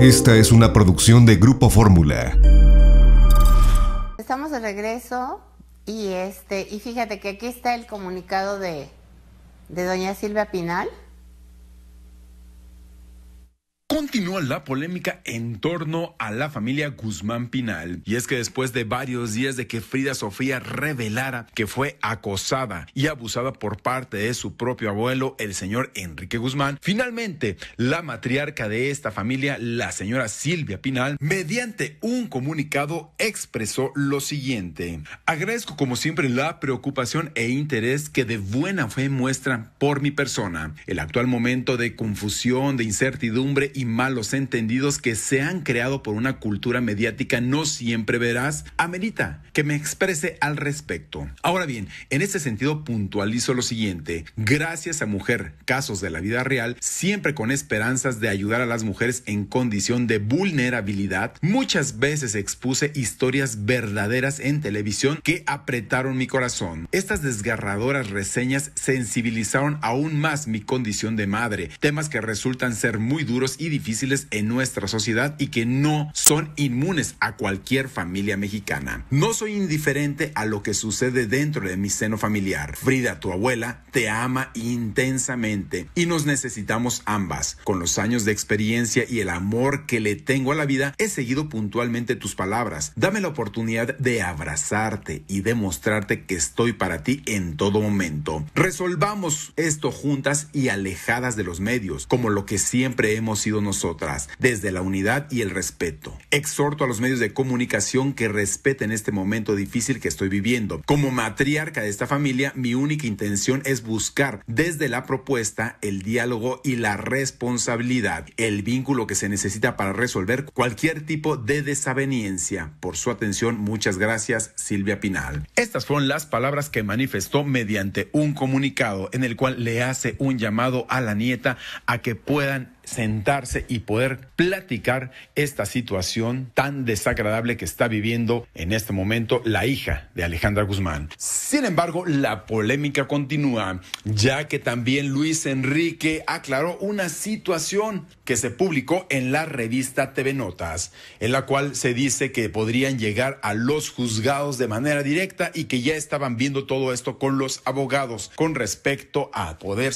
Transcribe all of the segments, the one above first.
Esta es una producción de Grupo Fórmula. Estamos de regreso y este y fíjate que aquí está el comunicado de, de doña Silvia Pinal. Continúa la polémica en torno a la familia Guzmán Pinal. Y es que después de varios días de que Frida Sofía revelara que fue acosada y abusada por parte de su propio abuelo, el señor Enrique Guzmán, finalmente la matriarca de esta familia, la señora Silvia Pinal, mediante un comunicado expresó lo siguiente. Agradezco como siempre la preocupación e interés que de buena fe muestran por mi persona. El actual momento de confusión, de incertidumbre y malos entendidos que se han creado por una cultura mediática no siempre verás, amerita que me exprese al respecto. Ahora bien, en este sentido puntualizo lo siguiente. Gracias a Mujer, casos de la vida real, siempre con esperanzas de ayudar a las mujeres en condición de vulnerabilidad, muchas veces expuse historias verdaderas en televisión que apretaron mi corazón. Estas desgarradoras reseñas sensibilizaron aún más mi condición de madre, temas que resultan ser muy duros y difíciles en nuestra sociedad y que no son inmunes a cualquier familia mexicana. No soy indiferente a lo que sucede dentro de mi seno familiar. Frida, tu abuela, te ama intensamente y nos necesitamos ambas. Con los años de experiencia y el amor que le tengo a la vida, he seguido puntualmente tus palabras. Dame la oportunidad de abrazarte y demostrarte que estoy para ti en todo momento. Resolvamos esto juntas y alejadas de los medios, como lo que siempre hemos sido nosotras, desde la unidad y el respeto. Exhorto a los medios de comunicación que respeten este momento difícil que estoy viviendo. Como matriarca de esta familia, mi única intención es buscar desde la propuesta el diálogo y la responsabilidad, el vínculo que se necesita para resolver cualquier tipo de desaveniencia. Por su atención, muchas gracias, Silvia Pinal. Estas fueron las palabras que manifestó mediante un comunicado en el cual le hace un llamado a la nieta a que puedan sentarse y poder platicar esta situación tan desagradable que está viviendo en este momento la hija de Alejandra Guzmán. Sin embargo, la polémica continúa, ya que también Luis Enrique aclaró una situación que se publicó en la revista TV Notas, en la cual se dice que podrían llegar a los juzgados de manera directa y que ya estaban viendo todo esto con los abogados con respecto a poder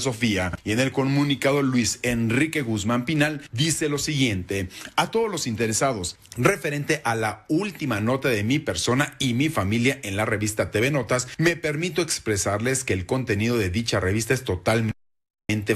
Sofía. Y en el comunicado Luis Enrique Guzmán Pinal dice lo siguiente, a todos los interesados referente a la última nota de mi persona y mi familia en la revista TV Notas, me permito expresarles que el contenido de dicha revista es totalmente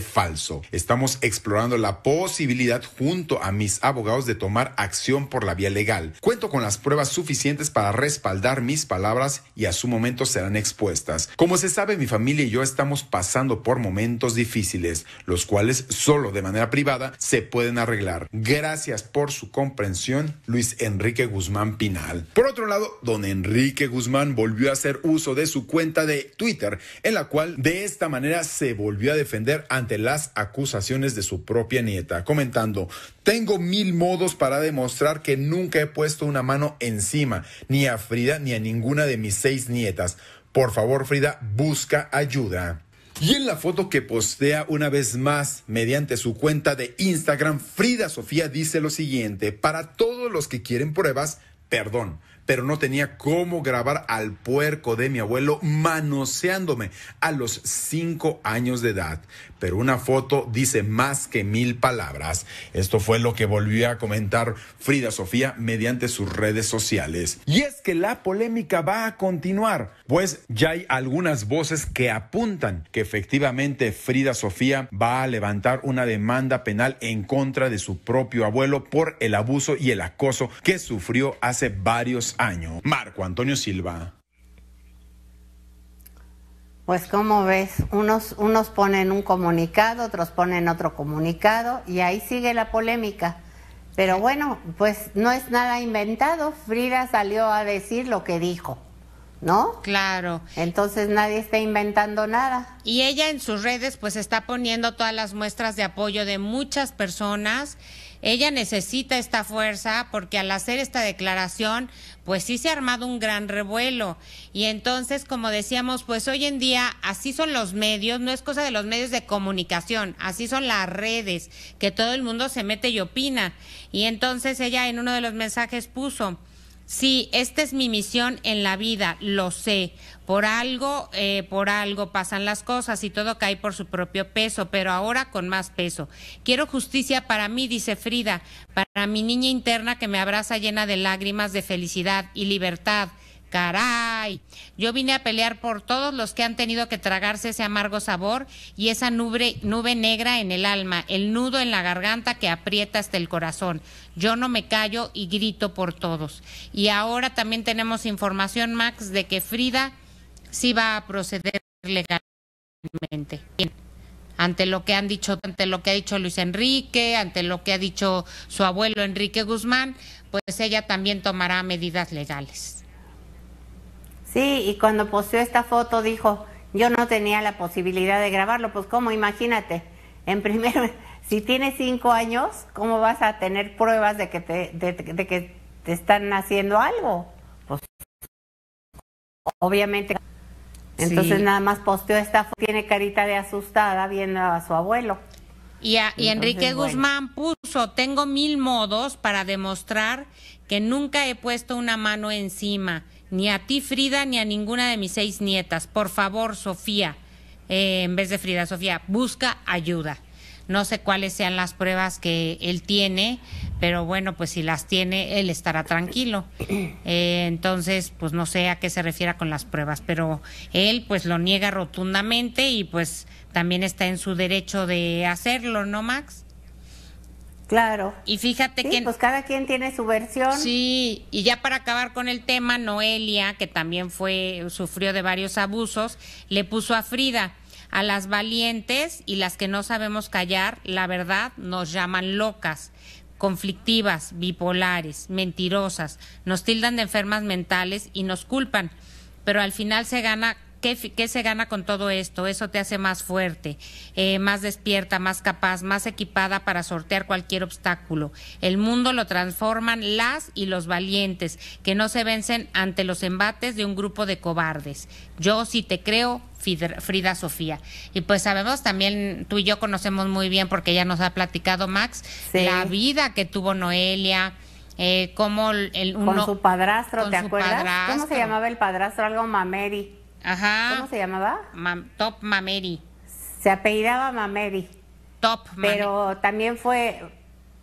falso. Estamos explorando la posibilidad junto a mis abogados de tomar acción por la vía legal. Cuento con las pruebas suficientes para respaldar mis palabras y a su momento serán expuestas. Como se sabe, mi familia y yo estamos pasando por momentos difíciles, los cuales solo de manera privada se pueden arreglar. Gracias por su comprensión, Luis Enrique Guzmán Pinal. Por otro lado, don Enrique Guzmán volvió a hacer uso de su cuenta de Twitter, en la cual de esta manera se volvió a defender ante las acusaciones de su propia nieta, comentando, tengo mil modos para demostrar que nunca he puesto una mano encima, ni a Frida ni a ninguna de mis seis nietas. Por favor, Frida, busca ayuda. Y en la foto que postea una vez más mediante su cuenta de Instagram, Frida Sofía dice lo siguiente, para todos los que quieren pruebas, perdón, pero no tenía cómo grabar al puerco de mi abuelo manoseándome a los cinco años de edad. Pero una foto dice más que mil palabras. Esto fue lo que volvió a comentar Frida Sofía mediante sus redes sociales. Y es que la polémica va a continuar, pues ya hay algunas voces que apuntan que efectivamente Frida Sofía va a levantar una demanda penal en contra de su propio abuelo por el abuso y el acoso que sufrió hace varios año, Marco Antonio Silva. Pues como ves, unos, unos ponen un comunicado, otros ponen otro comunicado y ahí sigue la polémica. Pero bueno, pues no es nada inventado. Frida salió a decir lo que dijo. ¿no? Claro. Entonces nadie está inventando nada. Y ella en sus redes pues está poniendo todas las muestras de apoyo de muchas personas. Ella necesita esta fuerza porque al hacer esta declaración pues sí se ha armado un gran revuelo. Y entonces, como decíamos, pues hoy en día así son los medios, no es cosa de los medios de comunicación, así son las redes, que todo el mundo se mete y opina. Y entonces ella en uno de los mensajes puso, Sí, esta es mi misión en la vida, lo sé. Por algo, eh, por algo pasan las cosas y todo cae por su propio peso, pero ahora con más peso. Quiero justicia para mí, dice Frida, para mi niña interna que me abraza llena de lágrimas de felicidad y libertad. Caray, yo vine a pelear por todos los que han tenido que tragarse ese amargo sabor y esa nube, nube negra en el alma, el nudo en la garganta que aprieta hasta el corazón. Yo no me callo y grito por todos. Y ahora también tenemos información, Max, de que Frida sí va a proceder legalmente. ante lo que han dicho, ante lo que ha dicho Luis Enrique, ante lo que ha dicho su abuelo Enrique Guzmán, pues ella también tomará medidas legales. Sí, y cuando posteó esta foto dijo, yo no tenía la posibilidad de grabarlo, pues cómo, imagínate, en primero, si tienes cinco años, ¿cómo vas a tener pruebas de que te, de, que te están haciendo algo? Pues obviamente. Entonces nada más posteó esta foto, tiene carita de asustada viendo a su abuelo. Y, y Enrique Guzmán puso, tengo mil modos para demostrar que nunca he puesto una mano encima ni a ti Frida ni a ninguna de mis seis nietas. Por favor, Sofía, eh, en vez de Frida, Sofía, busca ayuda. No sé cuáles sean las pruebas que él tiene, pero bueno, pues si las tiene, él estará tranquilo. Eh, entonces, pues no sé a qué se refiera con las pruebas, pero él pues lo niega rotundamente y pues también está en su derecho de hacerlo, ¿no, Max? Claro. Y fíjate que... Pues cada quien tiene su versión. Sí, y ya para acabar con el tema, Noelia, que también fue, sufrió de varios abusos, le puso a Frida, a las valientes y las que no sabemos callar, la verdad, nos llaman locas conflictivas, bipolares, mentirosas, nos tildan de enfermas mentales y nos culpan, pero al final se gana ¿Qué, se gana con todo esto? Eso te hace más fuerte, eh, más despierta, más capaz, más equipada para sortear cualquier obstáculo. El mundo lo transforman las y los valientes, que no se vencen ante los embates de un grupo de cobardes. Yo sí te creo, Frida Sofía. Y pues sabemos también, tú y yo conocemos muy bien, porque ya nos ha platicado Max, la vida que tuvo Noelia. Eh, el, con su padrastro, ¿te acuerdas? ¿Cómo se llamaba el padrastro? Algo Mameri. Ajá. ¿Cómo se llamaba? Top Mameri. Se apellidaba Mameri. Top Mameri. Pero también fue,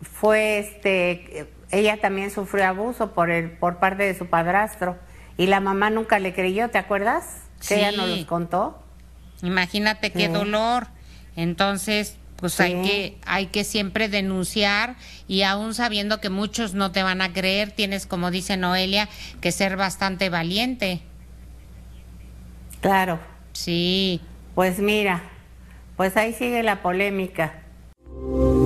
fue este, ella también sufrió abuso por, el, por parte de su padrastro. Y la mamá nunca le creyó, ¿te acuerdas? Que ella no los contó. Imagínate qué dolor. Entonces, pues hay que hay que siempre denunciar y aún sabiendo que muchos no te van a creer, tienes como dice Noelia que ser bastante valiente. Claro. Sí. Pues mira, pues ahí sigue la polémica.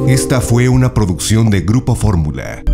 Esta fue una producción de Grupo Fórmula.